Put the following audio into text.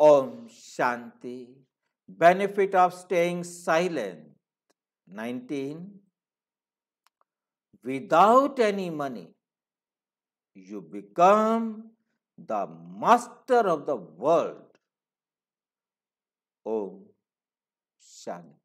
Om Shanti. Benefit of staying silent. 19. Without any money, you become the master of the world. Om Shanti.